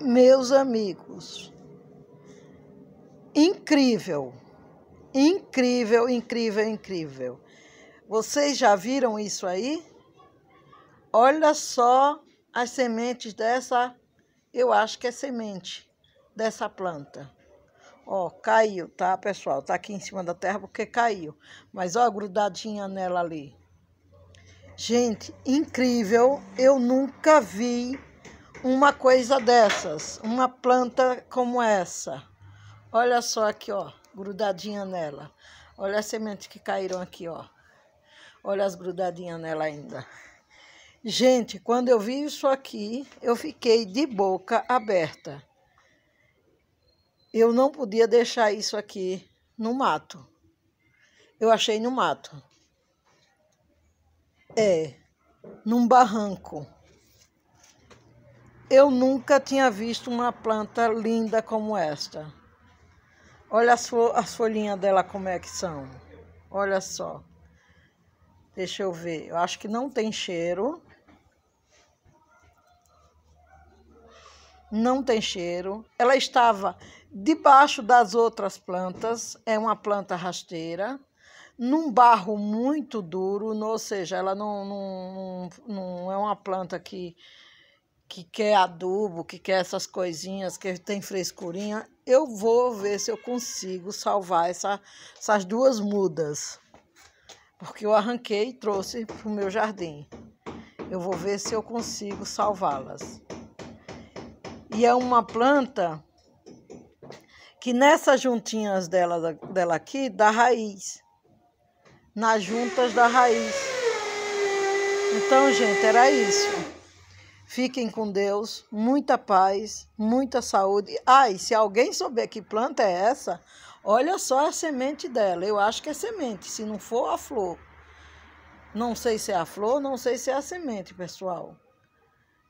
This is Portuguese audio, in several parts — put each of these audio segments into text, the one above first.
Meus amigos, incrível, incrível, incrível, incrível. Vocês já viram isso aí? Olha só as sementes dessa, eu acho que é semente dessa planta. Ó, caiu, tá, pessoal? Tá aqui em cima da terra porque caiu. Mas ó, grudadinha nela ali. Gente, incrível. Eu nunca vi uma coisa dessas, uma planta como essa. Olha só aqui, ó, grudadinha nela. Olha as sementes que caíram aqui, ó. Olha as grudadinhas nela ainda. Gente, quando eu vi isso aqui, eu fiquei de boca aberta. Eu não podia deixar isso aqui no mato. Eu achei no mato. É, num barranco. Eu nunca tinha visto uma planta linda como esta. Olha as, as folhinhas dela como é que são. Olha só. Deixa eu ver. Eu acho que não tem cheiro. Não tem cheiro. Ela estava debaixo das outras plantas. É uma planta rasteira num barro muito duro, ou seja, ela não, não, não, não é uma planta que que quer adubo, que quer essas coisinhas, que tem frescurinha, eu vou ver se eu consigo salvar essa, essas duas mudas. Porque eu arranquei e trouxe para o meu jardim. Eu vou ver se eu consigo salvá-las. E é uma planta que nessas juntinhas dela, dela aqui dá raiz. Nas juntas da raiz. Então, gente, era isso. Fiquem com Deus, muita paz, muita saúde. Ah, e se alguém souber que planta é essa, olha só a semente dela. Eu acho que é semente, se não for a flor. Não sei se é a flor, não sei se é a semente, pessoal.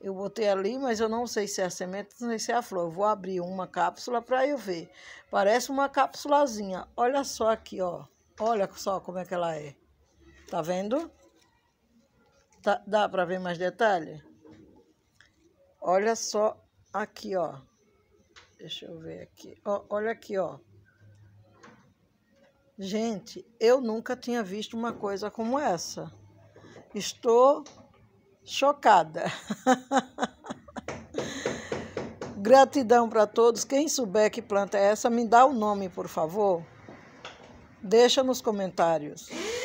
Eu botei ali, mas eu não sei se é a semente, não sei se é a flor. Eu vou abrir uma cápsula para eu ver. Parece uma cápsulazinha. Olha só aqui, ó. Olha só como é que ela é. Tá vendo? Tá, dá para ver mais detalhe? Olha só aqui, ó. Deixa eu ver aqui. Ó, olha aqui, ó. Gente, eu nunca tinha visto uma coisa como essa. Estou chocada. Gratidão para todos. Quem souber que planta é essa, me dá o nome, por favor. Deixa nos comentários.